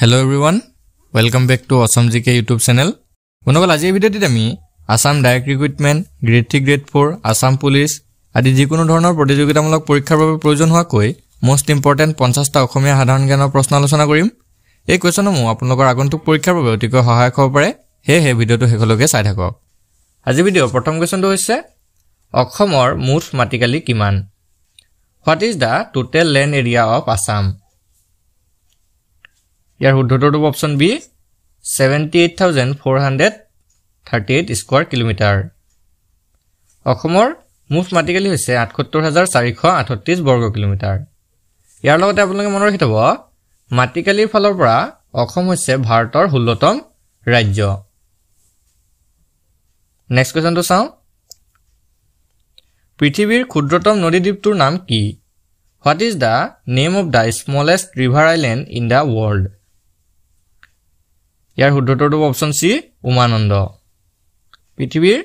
Hello' everyone welcome back to Assam G K YouTube channel বন্ধুসকল আজিৰ ভিডিঅ'টিত আমি Assam direct recruitment grade three grade four Assam police আদি যিকোনো ধৰণৰ প্ৰতিযোগিতামূলক পৰীক্ষাৰ বাবে প্ৰয়োজন হোৱাকৈ মষ্ট ইম্পৰ্টেণ্ট পঞ্চাছটা অসমীয়া সাধাৰণ জ্ঞানৰ প্ৰশ্ন আলোচনা কৰিম এই কুৱেশ্যনসমূহ আপোনালোকৰ আগন্তুক পৰীক্ষাৰ বাবে অতিকৈ সহায়ক হ'ব পাৰে সেয়েহে ভিডিঅ'টো শেষলৈকে চাই থাকক আজি ভিডিঅ' প্ৰথম কুৱেশ্যনটো হৈছে অসমৰ মুঠ মাটিকালি কিমান what is the total land area of Assam ইয়াৰ শুদ্ধটোৰ option B seventy eight thousand four hundred thirty eight square kilometre অসমৰ মুঠ মাটিকালি হৈছে আঠসত্তৰ হাজাৰ চাৰিশ আঠত্ৰিছ বৰ্গ কিলোমিটাৰ ইয়াৰ লগতে আপোনালোকে মনত ৰাখি থ'ব মাটিকালিৰ ফালৰ পৰা অসম হৈছে ভাৰতৰ ষোল্লতম ৰাজ্য নেক্সট কুৱেশ্যনটো চাওঁ পৃথিৱীৰ ক্ষুদ্ৰতম নদীদ্বীপটোৰ নাম কি what is the name of the smallest river island in the world ইয়াৰ শুদ্ধতৰটো অপশ্যন চি উমানন্দ পৃথিৱীৰ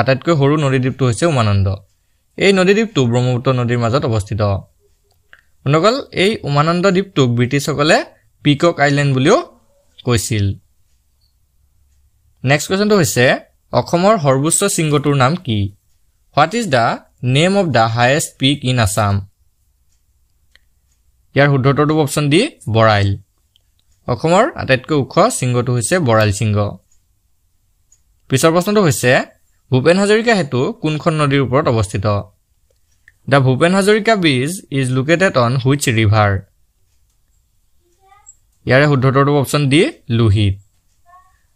আটাইতকৈ সৰু নদীদ্বীপটো হৈছে উমানন্দ এই নদীদ্বীপটো ব্ৰহ্মপুত্ৰ নদীৰ মাজত অৱস্থিত বন্ধুসকল এই উমানন্দ দ্বীপটোক ব্ৰিটিছসকলে পিকক আইলেণ্ড বুলিও কৈছিল নেক্সট কুৱেশ্যনটো হৈছে অসমৰ সৰ্বোচ্চ শৃংগটোৰ নাম কি what is the name of the highest peak in Assam ইয়াৰ শুদ্ধতৰটো অপশ্যন দি বৰাইল অসমৰ আটাইতকৈ ওখ শৃংগটো হৈছে বৰালি শৃংগ পিছৰ প্ৰশ্নটো হৈছে ভূপেন হাজৰিকা সেতু কোনখন নদীৰ ওপৰত অৱস্থিত the Bhupen Hazarika bridge is located on which river ইয়াৰে শুদ্ধতৰটো অপশ্যন দি লোহিত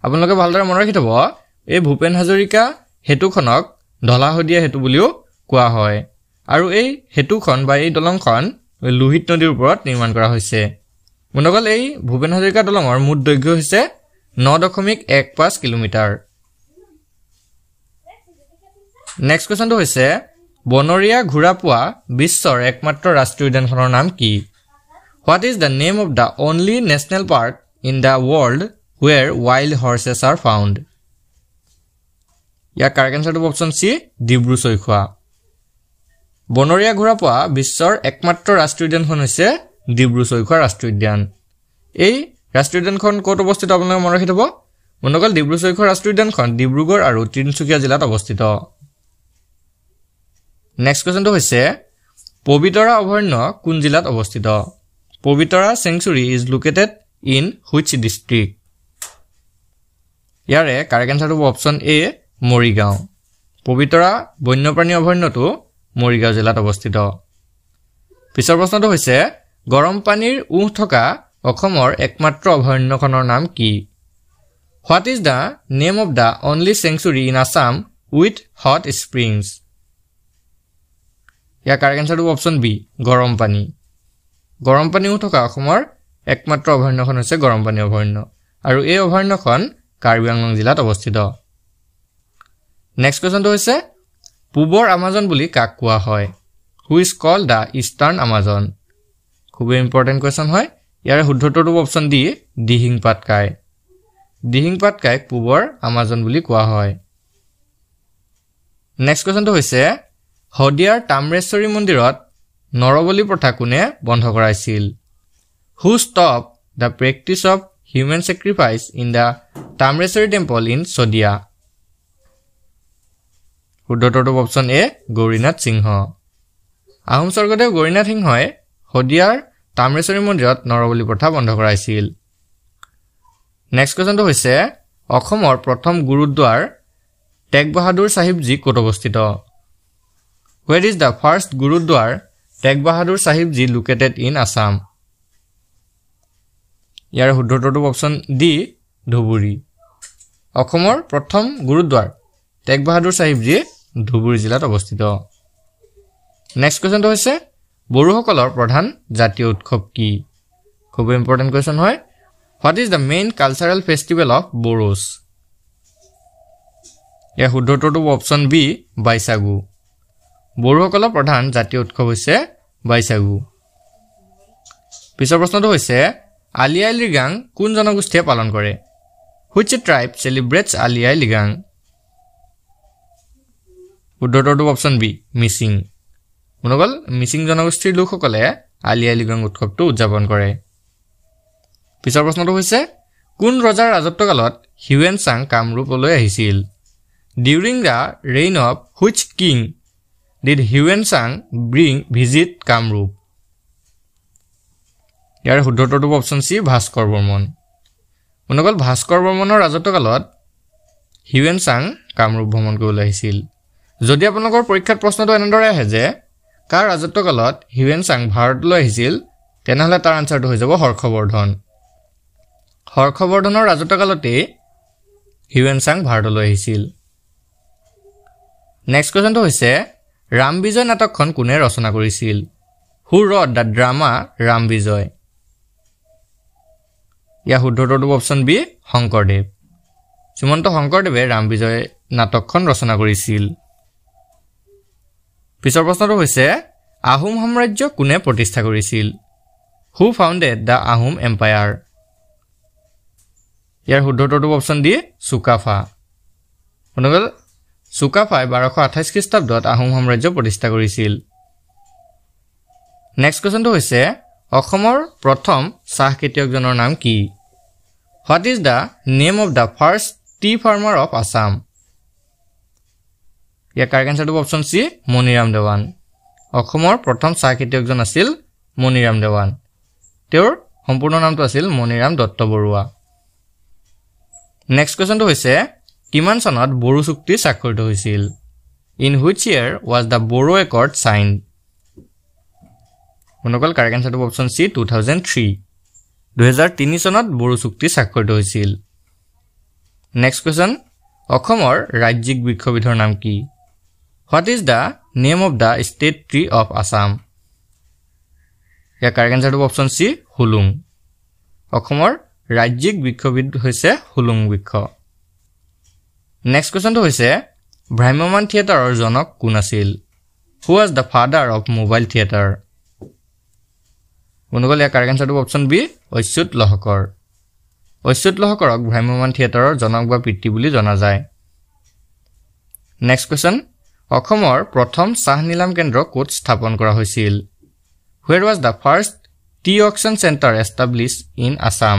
আপোনালোকে ভালদৰে মনত ৰাখি থ'ব এই ভূপেন হাজৰিকা সেতুখনক ঢলাশদিয়া সেতু বুলিও কোৱা হয় আৰু এই সেতুখন বা এই দলংখন লোহিত নদীৰ ওপৰত নিৰ্মাণ কৰা হৈছে বন্ধুসকল এই ভূপেন হাজৰিকা দলঙৰ মুঠ দৈৰ্ঘ্য হৈছে ন দশমিক এক পাঁচ কিলোমিটাৰ নেক্সট কুৱেশ্যনটো হৈছে বনৰীয়া ঘূৰা পোৱা বিশ্বৰ একমাত্ৰ ৰাষ্ট্ৰীয় উদ্যানখনৰ নাম কি what is the name of the only national park in the world where wild horses are found ইয়াৰ কাৰেক্ট এঞ্চাৰটো অপশ্যন চি ডিব্ৰু চৈখোৱা বনৰীয়া ঘূৰা পোৱা বিশ্বৰ একমাত্ৰ ৰাষ্ট্ৰীয় উদ্যানখন হৈছে ডিব্ৰু চৈখোৱা ৰাষ্ট্ৰীয় উদ্যান এই ৰাষ্ট্ৰীয় উদ্যানখন ক'ত অৱস্থিত আপোনালোকে মনত ৰাখি থ'ব মন গ'ল ডিব্ৰু চৈখোৱা ৰাষ্ট্ৰীয় উদ্যানখন ডিব্ৰুগড় আৰু তিনিচুকীয়া জিলাত অৱস্থিত নেক্সট কুৱেশ্যনটো হৈছে পবিতৰা অভয়াৰণ্য কোন জিলাত অৱস্থিত Pobitora sanctuary is located in which district ইয়াৰে কাৰেক্ট এনচাৰটো হ'ব অপশ্যন এ মৰিগাঁও পবিতৰা বন্যপ্ৰাণী অভয়াৰণ্যটো মৰিগাঁও জিলাত অৱস্থিত পিছৰ প্ৰশ্নটো হৈছে গৰম পানীৰ উহ থকা অসমৰ একমাত্ৰ অভয়াৰণ্যখনৰ নাম কি what is the name of the only sanctuary in Assam with hot springs ইয়াৰ কাৰেক্ট এঞ্চাৰটো অপশ্যন বি গৰম পানী গৰম পানী উহ থকা অসমৰ একমাত্ৰ অভয়াৰণ্যখন হৈছে গৰম পানী অভয়াৰণ্য আৰু এই অভয়াৰণ্যখন কাৰ্বি আংলং জিলাত অৱস্থিত নেক্সট কুৱেশ্যনটো হৈছে পূবৰ আমাজন বুলি কাক কোৱা হয় which call the eastern Amazon খুবেই ইম্পৰ্টেণ্ট কুৱেশ্যন হয় ইয়াৰে শুদ্ধতৰটো অপশ্যন ডি দিহিং পাত কাই দিহিং পাত কাই পূবৰ আমাজন বুলি কোৱা হয় নেক্সট কুৱেশ্যনটো হৈছে শদিয়াৰ তামৰেশ্বৰী মন্দিৰত নৰবলি প্ৰথা কোনে বন্ধ কৰাইছিল who stop the practice of human sacrifice in the Tamreswari temple in Sadiya শুদ্ধতৰটো অপশ্যন এ গৌৰীনাথ সিংহ আহোম স্বৰ্গদেৱ গৌৰীনাথ সিংহই শদিয়াৰ তামৰেশ্বৰী মন্দিৰত নৰবলি প্ৰথা বন্ধ কৰাইছিল নেক্সট কুৱেশ্যনটো হৈছে অসমৰ প্ৰথম গুৰুদ্বাৰ টেগ বাহাদুৰ চাহিব জী ক'ত অৱস্থিত where is the first Gurdwara Tegh Bahadur Sahib ji located in Assam ইয়াৰ শুদ্ধোত্তৰটো অপশ্যন ডি ধুবুৰী অসমৰ প্ৰথম গুৰুদ্বাৰ টেগ বাহাদুৰ চাহিব জী ধুবুৰী জিলাত অৱস্থিত নেক্সট কুৱেশ্যনটো হৈছে বড়োসকলৰ প্ৰধান জাতীয় উৎসৱ কি খুব ইম্পৰ্টেণ্ট কুৱেশ্যন হয় what is the main cultural festival of Bodos ইয়াৰ শুদ্ধোত্তৰটো অপশ্যন বি বাইচাগু বড়োসকলৰ প্ৰধান জাতীয় উৎসৱ হৈছে বাইচাগু পিছৰ প্ৰশ্নটো হৈছে আলি আই লিগাং কোন জনগোষ্ঠীয়ে পালন কৰে which tribe celebrates Ali Aye Ligang শুদ্ধোত্তৰটো অপশ্যন বি মিচিং গ'ল মিচিং জনগোষ্ঠীৰ লোকসকলে আলি আই লিগং উৎসৱটো উদযাপন কৰে পিছৰ প্ৰশ্নটো হৈছে কোন ৰজাৰ ৰাজত্বকালত হিউৱেন চাং কামৰূপলৈ আহিছিল during the reign of which king did Hiuen Tsang bring visit Kamrup ইয়াৰ শুদ্ধ অপশ্যন চি ভাস্কৰ বৰ্মন মনগল ভাস্কৰ বৰ্মনৰ ৰাজত্বকালত হিউৱেন চাং কামৰূপ ভ্ৰমণ কৰিবলৈ আহিছিল যদি আপোনালোকৰ পৰীক্ষাত প্ৰশ্নটো এনেদৰে আহে যে কাৰ ৰাজত্বকালত হিউৱেন চাং ভাৰতলৈ আহিছিল তেনেহ'লে তাৰ আঞ্চাৰটো হৈ যাব হৰ্ষবৰ্ধন হৰ্ষবৰ্ধনৰ ৰাজত্বকালতেই হিউৱেন চাং ভাৰতলৈ আহিছিল নেক্সট কুৱেশ্যনটো হৈছে ৰাম বিজয় নাটকখন কোনে ৰচনা কৰিছিল who wrote the drama Ram Vijay ইয়াৰ শুদ্ধ উত্তৰটো অপশ্যন বি শংকৰদেৱ শ্ৰীমন্ত শংকৰদেৱে ৰাম বিজয় নাটকখন ৰচনা কৰিছিল পিছৰ প্ৰশ্নটো হৈছে আহোম সাম্ৰাজ্য কোনে প্ৰতিষ্ঠা কৰিছিল who founded the Ahom empire ইয়াৰ শুদ্ধোত্তৰটো অপশ্যন দিয়ে চুকাফা শুনো চুকাফাই বাৰশ আঠাইছ খ্ৰীষ্টাব্দত আহোম সাম্ৰাজ্য প্ৰতিষ্ঠা কৰিছিল নেক্সট কুৱেশ্যনটো হৈছে অসমৰ প্ৰথম চাহ খেতিয়কজনৰ নাম কি what is the name of the first tea farmer of Assam ইয়াৰ কাৰেক্ট এনচাৰটো অপশ্যন চি মণিৰাম দেৱান অসমৰ প্ৰথম চাহ খেতিয়কজন আছিল মণিৰাম দেৱান তেওঁৰ সম্পূৰ্ণ নামটো আছিল মণিৰাম দত্ত বৰুৱা নেক্সট কুৱেশ্যনটো হৈছে কিমান চনত বড়ো চুক্তি স্বাক্ষৰিত হৈছিল in which year was the Bodo accord sign মন অকল কাৰেক্ট এনচাৰটো option C two thousand three দুহেজাৰ তিনি চনত বড়ো চুক্তি স্বাক্ষৰিত হৈছিল নেক্সট কুৱেশ্যন অসমৰ ৰাজ্যিক বৃক্ষবিধৰ নাম কি what is the name of the state tree of Assam ইয়াৰ কাৰেক্ট এঞ্চাৰটো অপশ্যন চি হুলুং অসমৰ ৰাজ্যিক বৃক্ষবিধ হৈছে হুলুং বৃক্ষ নেক্সট কুৱেশ্যনটো হৈছে ভ্ৰাম্যমান থিয়েটাৰৰ জনক কোন আছিল who was the father of mobile theatre কোনো ইয়াৰ কাৰেক্ট এঞ্চাৰটো অপশ্যন বি অচ্যুত লহকৰ অচ্যুত লহকৰক ভ্ৰাম্যমান থিয়েটাৰৰ জনক বা পিতৃ বুলি জনা যায় নেক্সট কুৱেশ্যন অসমৰ প্ৰথম চাহ নিলাম কেন্দ্ৰ ক'ত স্থাপন কৰা হৈছিল where was the first tea auction centre establish in Assam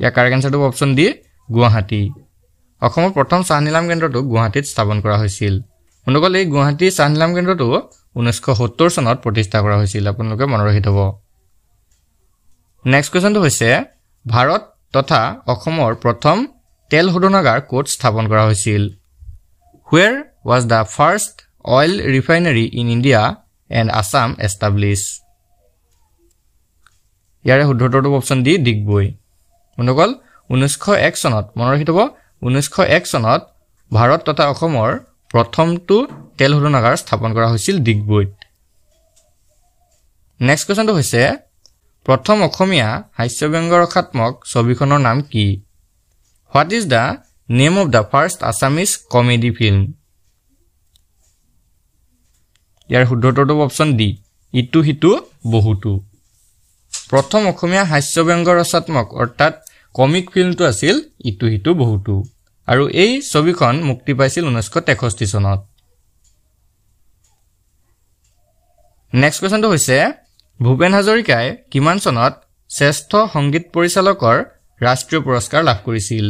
ইয়াৰ কাৰেক্ট এঞ্চাৰটো অপশ্যন ডি গুৱাহাটী অসমৰ প্ৰথম চাহ নিলাম কেন্দ্ৰটো গুৱাহাটীত স্থাপন কৰা হৈছিল অনুকল এই গুৱাহাটী চাহ নিলাম কেন্দ্ৰটো ঊনৈছশ সত্তৰ চনত প্ৰতিষ্ঠা কৰা হৈছিল আপোনালোকে মনত ৰাখি থ'ব নেক্সট কুৱেশ্যনটো হৈছে ভাৰত তথা অসমৰ প্ৰথম তেল শোধনাগাৰ ক'ত স্থাপন কৰা হৈছিল where was the first oil refinery in India and Assam established? ইয়াৰে শুদ্ধ উত্তৰটো অপশ্যন ডি ডিগবৈ বন্ধুসকল ঊনৈছশ এক চনত মনত ৰাখি থ'ব ঊনৈছশ এক চনত ভাৰত তথা অসমৰ প্ৰথমটো তেল শোধনাগাৰ স্থাপন কৰা হৈছিল ডিগবৈত নেক্সট কুৱেশ্যনটো হৈছে প্ৰথম অসমীয়া হাস্যব্যংগ ৰক্ষাত্মক ছবিখনৰ নাম কি what is the name of the first Assamese comedy film ইয়াৰ শুদ্ধটোৰ অপশ্যন ডি ইটো সিটো বহুতো প্ৰথম অসমীয়া হাস্য ব্যংগ ৰচাত্মক অৰ্থাৎ কমিক ফিল্মটো আছিল ইটো সিটো বহুতো আৰু এই ছবিখন মুক্তি পাইছিল ঊনৈছশ তেষষ্ঠি চনত নেক্সট কুৱেশ্যনটো হৈছে ভূপেন হাজৰিকাই কিমান চনত শ্ৰেষ্ঠ সংগীত পৰিচালকৰ ৰাষ্ট্ৰীয় পুৰস্কাৰ লাভ কৰিছিল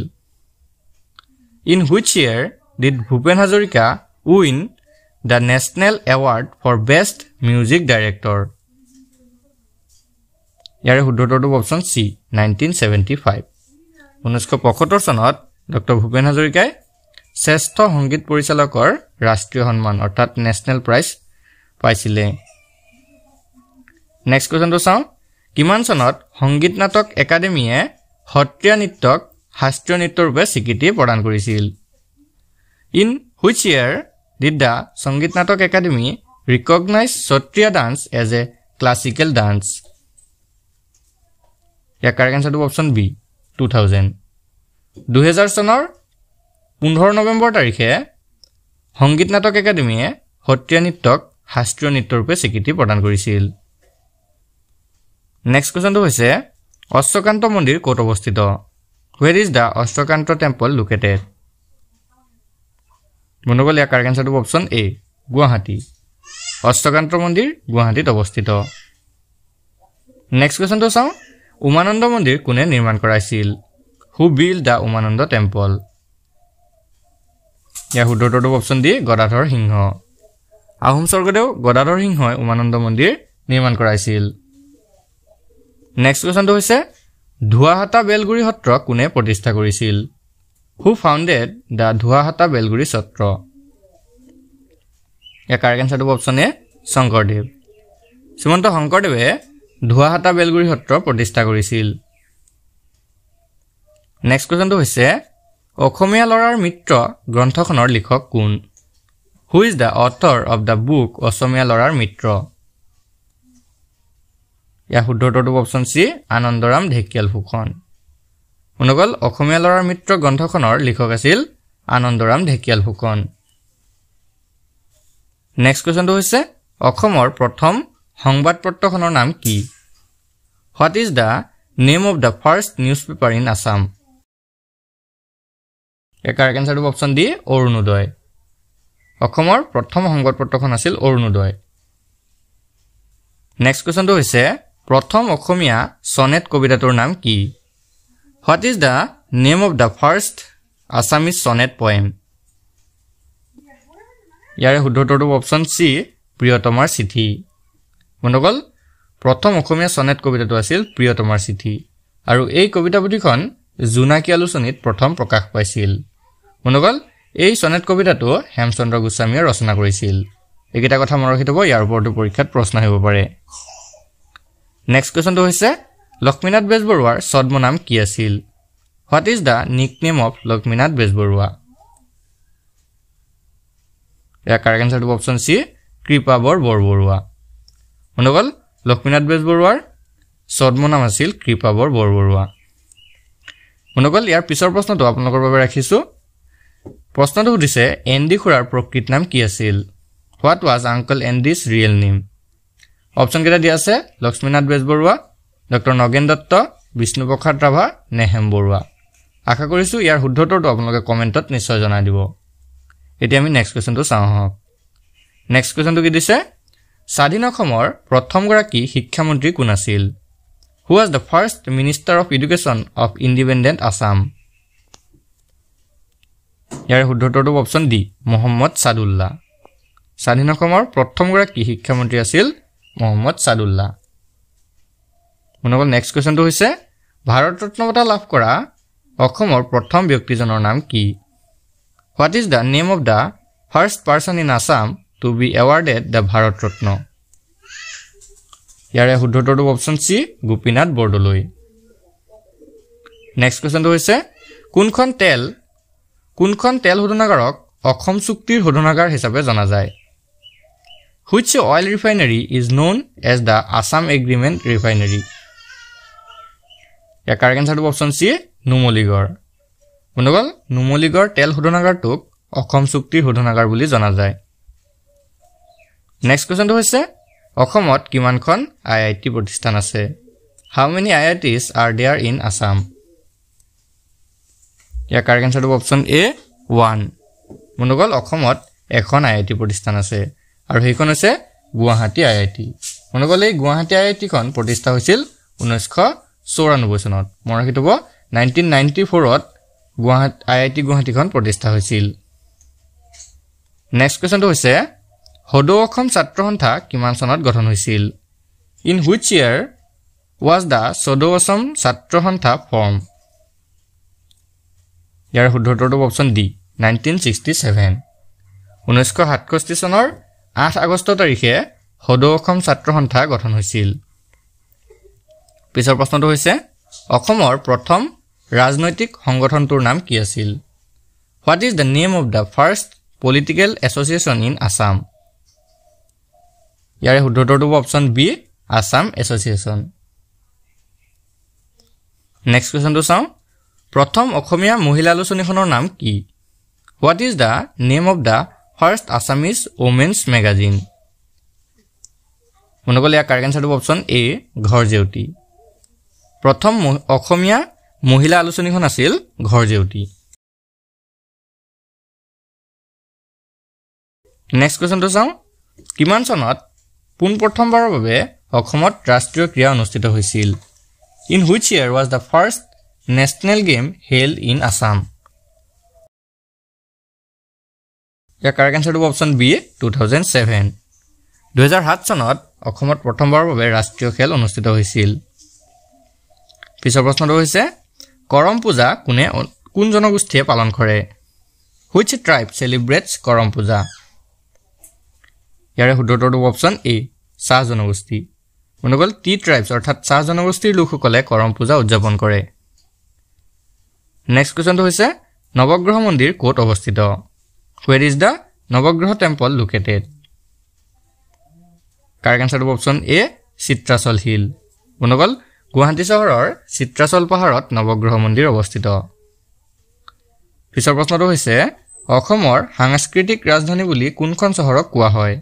in which year did Bhupen Hazarika win the national award for best music director ইয়াৰে শুদ্ধোত্তৰটো option C nineteen seventy five ঊনৈছশ পঁসত্তৰ চনত ডক্টৰ ভূপেন হাজৰিকাই শ্ৰেষ্ঠ সংগীত পৰিচালকৰ ৰাষ্ট্ৰীয় সন্মান অৰ্থাৎ নেশ্যনেল প্ৰাইজ পাইছিলে নেক্সট কুৱেশ্যনটো চাওঁ কিমান চনত সংগীত নাটক একাডেমীয়ে সত্ৰীয়া নৃত্যক শাস্ত্ৰীয় নৃত্যৰূপে স্বীকৃতি প্ৰদান কৰিছিল in which year did the Sangeet Natak Akademi recognise Sattriya dance as a classical dance ইয়াৰ কাৰেক্ট এঞ্চাৰটো অপশ্যন বি টু থাউজেণ্ড দুহেজাৰ চনৰ পোন্ধৰ নৱেম্বৰ তাৰিখে সংগীত নাটক একাডেমীয়ে সত্ৰীয়া নৃত্যক শাস্ত্ৰীয় নৃত্যৰূপে স্বীকৃতি প্ৰদান কৰিছিল নেক্সট কুৱেশ্যনটো হৈছে অশ্বকান্ত মন্দিৰ ক'ত অৱস্থিত where is the Aswaklanta temple located মনে গ'ল ইয়াৰ কাৰেক্ট এঞ্চাৰটো অপশ্যন এ গুৱাহাটী অষ্টকান্ত মন্দিৰ গুৱাহাটীত অৱস্থিত নেক্সট কুৱেশ্যনটো চাওঁ উমানন্দ মন্দিৰ কোনে নিৰ্মাণ কৰাইছিল who build the Umananda temple ইয়াৰ শুদ্ধটো অপশ্যন দিয়ে গদাধৰ সিংহ আহোম স্বৰ্গদেউ গদাধৰ সিংহই উমানন্দ মন্দিৰ নিৰ্মাণ কৰাইছিল নেক্সট কুৱেশ্যনটো হৈছে ধুৱাহাটা বেলগুৰি সত্ৰ কোনে প্ৰতিষ্ঠা কৰিছিল হু ফাউণ্ডেড দ্য ধোৱাহাটা বেলগুৰি সত্ৰ ইয়াৰ কাৰেক্ট এনচাৰটো অপশ্যন এ শংকৰদেৱ শ্ৰীমন্ত শংকৰদেৱে ধোৱাহাটা বেলগুৰি সত্ৰ প্ৰতিষ্ঠা কৰিছিল নেক্সট কুৱেশ্যনটো হৈছে অসমীয়া ল'ৰাৰ মিত্ৰ গ্ৰন্থখনৰ লিখক কোন who is the author of the book Asamiya Larar Mitra ইয়াৰ শুদ্ধ উত্তৰটো অপশ্যন চি আনন্দৰাম ঢেকিয়াল ফুকন শুনকল অসমীয়া ল'ৰাৰ মিত্ৰ গ্ৰন্থখনৰ লিখক আছিল আনন্দৰাম ঢেকিয়াল ফুকন নেক্সট কুৱেশ্যনটো হৈছে অসমৰ প্ৰথম সংবাদ পত্ৰখনৰ নাম কি what is the name of the first newspaper in Assam correct এনচাৰটো অপশ্যন দি অৰুণোদয় অসমৰ প্ৰথম সংবাদ পত্ৰখন আছিল অৰুণোদয় নেক্সট কুৱেশ্যনটো হৈছে প্ৰথম অসমীয়া চনেট কবিতাটোৰ নাম কি what is the name of the first Assamese sonnet poem ইয়াৰে শুদ্ধোত্তৰটো অপশ্যন চি প্ৰিয়তমাৰ চিঠি বন্ধুসকল প্ৰথম অসমীয়া চনেট কবিতাটো আছিল প্ৰিয়তমাৰ চিঠি আৰু এই কবিতা কবিতাপুথিখন জোনাকী আলোচনীত প্ৰথম প্ৰকাশ পাইছিল বন্ধুসকল এই চনেট কবিতাটো হেমচন্দ্ৰ গোস্বামীয়ে ৰচনা কৰিছিল এইকেইটা কথা মনত ৰাখি থ'ব ইয়াৰ ওপৰতো পৰীক্ষাত প্ৰশ্ন আহিব পাৰে নেক্সট কুৱেশ্যনটো হৈছে লক্ষ্মীনাথ বেজবৰুৱাৰ ছদ্মনাম কি আছিল what is the nickname of Lakshminath Bezbaroa ইয়াৰ কাৰেক্ট এঞ্চাৰটো অপশ্যন চি কৃপাবৰ বৰবৰুৱা শুনকল লক্ষ্মীনাথ বেজবৰুৱাৰ ছদ্মনাম আছিল কৃপাবৰ বৰবৰুৱা শুনকল ইয়াৰ পিছৰ প্ৰশ্নটো আপোনালোকৰ বাবে ৰাখিছোঁ প্ৰশ্নটো সুধিছে এন ডি খুৰাৰ প্ৰকৃত নাম কি আছিল what was uncle N Andy's real name অপশ্যনকেইটা দিয়া আছে লক্ষ্মীনাথ বেজবৰুৱা ডক্টৰ নগেন দত্ত বিষ্ণুপ্ৰসাদ ৰাভা নেহেম বৰুৱা আশা কৰিছোঁ ইয়াৰ শুদ্ধতৰটো আপোনালোকে কমেণ্টত নিশ্চয় জনাই দিব এতিয়া আমি নেক্সট কুৱেশ্যনটো চাওঁ আহক নেক্সট কুৱেশ্যনটো কি দিছে স্বাধীন অসমৰ প্ৰথমগৰাকী শিক্ষামন্ত্ৰী কোন আছিল who was the first minister of education of independent Assam ইয়াৰ শুদ্ধতৰটো অপশ্যন ডি মহম্মদ ছাদুল্লাহ স্বাধীন অসমৰ প্ৰথমগৰাকী শিক্ষামন্ত্ৰী আছিল মহম্মদ চাদুল্লাহ শুনকল নেক্সট কুৱেশ্যনটো হৈছে ভাৰত ৰত্ন বঁটা লাভ কৰা অসমৰ প্ৰথম ব্যক্তিজনৰ নাম কি what is the name of the first person in Assam to be awarded the Bharat Ratna ইয়াৰে শুদ্ধ option C Gopinath Bordoloi next কুৱেশ্যনটো হৈছে কোনখন তেল কোনখন তেল শোধনাগাৰক অসম চুক্তিৰ শোধনাগাৰ হিচাপে জনা যায় Which oil refinery is known as the Assam Agreement Refinery? The correct answer to option C, Numoligar. Bundugal, Numoligar tell Hudonagar took Okham Sukti Hudonagar bully Zonazai. Next question to Hose, Okhamot Kimankon IIT Bodhistanase. How many IITs are there in Assam? The correct answer to option A, 1. Bundugal, Okhamot, Ekhon IIT Bodhistanase. আৰু সেইখন হৈছে গুৱাহাটী আই I T মনে গুৱাহাটী আই আই টিখন প্ৰতিষ্ঠা হৈছিল ঊনৈছশ চৌৰান্নব্বৈ চনত মনত ৰাখি থ'ব নাইনটিন নাইনটি ফ'ৰত গুৱাহাটী আই আই টি গুৱাহাটীখন প্ৰতিষ্ঠা হৈছিল নেক্সট কুৱেশ্যনটো হৈছে সদৌ অসম ছাত্ৰ সন্থা কিমান চনত গঠন হৈছিল in which year was the Sadou Asom Chatra Santha form ইয়াৰ শুদ্ধ উত্তৰটো option D nineteen sixty seven ঊনৈছশ সাতষষ্ঠি চনৰ আঠ আগষ্ট তাৰিখে সদৌ অসম ছাত্ৰ সন্থা গঠন হৈছিল পিছৰ প্ৰশ্নটো হৈছে অসমৰ প্ৰথম ৰাজনৈতিক সংগঠনটোৰ নাম কি আছিল what is the name of the first political association in Assam ইয়াৰে শুদ্ধ হ'ব option B Assam association next কুৱেশ্যনটো চাওঁ প্ৰথম অসমীয়া মহিলা আলোচনীখনৰ নাম কি what is the name of the first Assamese women's magazine মনে গ'লে ইয়াৰ কাৰেক্ট এঞ্চাৰটো অপশ্যন এ ঘৰ জেউতি প্ৰথম অসমীয়া মহিলা আলোচনীখন আছিল ঘৰ জেউতি নেক্সট কুৱেশ্যনটো চাওঁ কিমান চনত পোনপ্ৰথমবাৰৰ বাবে অসমত ৰাষ্ট্ৰীয় ক্ৰীড়া অনুষ্ঠিত হৈছিল in which year was the first national game held in Assam ইয়াৰ কাৰেক্ট এনচাৰটো option B two thousand seven দুহেজাৰ সাত চনত অসমত প্ৰথমবাৰৰ বাবে ৰাষ্ট্ৰীয় খেল অনুষ্ঠিত হৈছিল পিছৰ প্ৰশ্নটো হৈছে কৰম পূজা কোনে কোন জনগোষ্ঠীয়ে পালন কৰে হুইচ ট্ৰাইব চেলিব্ৰেটছ কৰম পূজা ইয়াৰে শুদ্ধোত্তৰটো অপশ্যন এ চাহ জনগোষ্ঠী মনে গ'ল টি ট্ৰাইবছ অৰ্থাৎ চাহ জনগোষ্ঠীৰ লোকসকলে কৰম পূজা উদযাপন কৰে নেক্সট কুৱেশ্যনটো হৈছে নৱগ্ৰহ মন্দিৰ ক'ত অৱস্থিত where is the Navagraha temple located কাৰ কেঞ্চাৰটো অপশ্যন এ চিত্ৰাচল হিল বন্ধুসকল গুৱাহাটী চহৰৰ চিত্ৰাচল পাহাৰত নৱগ্ৰহ মন্দিৰ অৱস্থিত পিছৰ প্ৰশ্নটো হৈছে অসমৰ সাংস্কৃতিক ৰাজধানী বুলি কোনখন চহৰক কোৱা হয়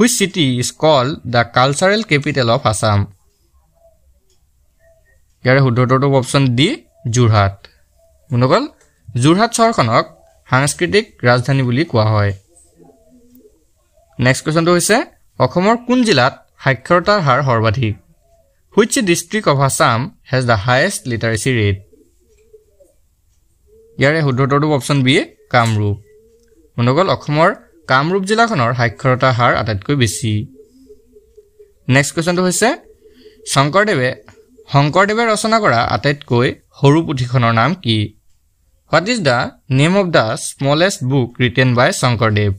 which city is call the cultural capital of Assam ইয়াৰে শুদ্ধ অপশ্যন ডি যোৰহাট বন্ধুসকল যোৰহাট চহৰখনক সাংস্কৃতিক ৰাজধানী বুলি কোৱা হয় নেক্সট কুৱেশ্যনটো হৈছে অসমৰ কোন জিলাত সাক্ষৰতাৰ হাৰ সৰ্বাধিক which district of Assam has the highest literacy rate ইয়াৰে শুদ্ধ অপশ্যন বি কামৰূপ মনে গ'ল অসমৰ কামৰূপ জিলাখনৰ সাক্ষৰতাৰ হাৰ আটাইতকৈ বেছি নেক্সট কুৱেশ্যনটো হৈছে শংকৰদেৱে শংকৰদেৱে ৰচনা কৰা আটাইতকৈ সৰু পুথিখনৰ নাম কি what is the name of the smallest book written by Shankardev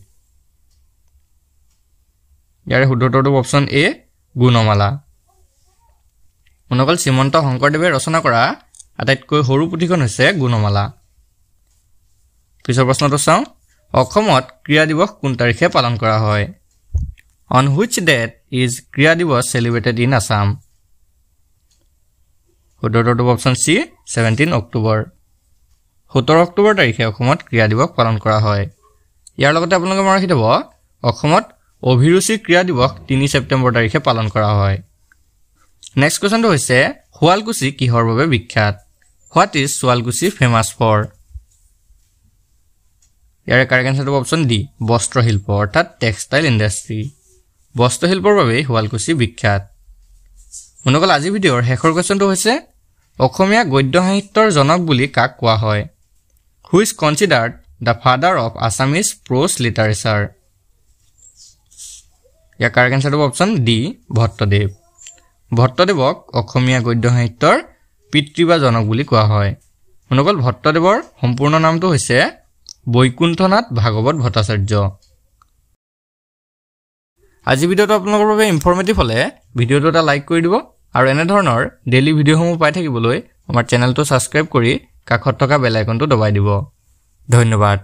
ইয়াৰে শুদ্ধোত্তৰটো অপশ্যন এ গুণমালা মন অকল শ্ৰীমন্ত শংকৰদেৱে ৰচনা কৰা আটাইতকৈ সৰু পুথিখন হৈছে গুণমালা পিছৰ প্ৰশ্নটো চাওঁ অসমত ক্ৰীড়া দিৱস কোন তাৰিখে পালন কৰা হয় অন হুইচ ডেট ইজ ক্ৰীড়া দিৱস চেলিব্ৰেটেড ইন আছাম শুদ্ধোত্তৰটো অপশ্যন চি ছেভেণ্টিন অক্টোবৰ সোতৰ অক্টোবৰ তাৰিখে অসমত ক্ৰীড়া দিৱস পালন কৰা হয় ইয়াৰ লগতে আপোনালোকে মই ৰাখি থ'ব অসমত অভিৰুচি ক্ৰীড়া দিৱস তিনি ছেপ্টেম্বৰ তাৰিখে পালন কৰা হয় নেক্সট কুৱেশ্যনটো হৈছে শুৱালকুছি কিহৰ বাবে বিখ্যাত what is Sualkuchi famous for ইয়াৰে কাৰেক্ট এনচাৰটো অপশ্যন ডি বস্ত্ৰশিল্প অৰ্থাৎ টেক্সটাইল ইণ্ডাষ্ট্ৰী বস্ত্ৰশিল্পৰ বাবেই শুৱালকুছি বিখ্যাত মনে কল আজিৰ ভিডিঅ'ৰ শেষৰ কুৱেশ্যনটো হৈছে অসমীয়া গদ্য সাহিত্যৰ জনক বুলি কাক কোৱা হয় who is considered the father of Assamese prose literature ইয়াৰ কাৰেক্ট এঞ্চাৰটো অপশ্যন ডি ভট্টদেৱ ভট্টদেৱক অসমীয়া গদ্য সাহিত্যৰ পিতৃ বা জনক বুলি কোৱা হয় শুনকল ভট্টদেৱৰ সম্পূৰ্ণ নামটো হৈছে বৈকুণ্ঠনাথ ভাগৱত ভট্টাচাৰ্য আজি ভিডিঅ'টো আপোনালোকৰ বাবে ইনফৰ্মেটিভ হ'লে ভিডিঅ'টো এটা লাইক কৰি দিব আৰু এনেধৰণৰ ডেইলি ভিডিঅ'সমূহ পাই থাকিবলৈ আমাৰ চেনেলটো ছাবস্ক্ৰাইব কৰি কাষত থকা বেল দবাই দিব ধন্যবাদ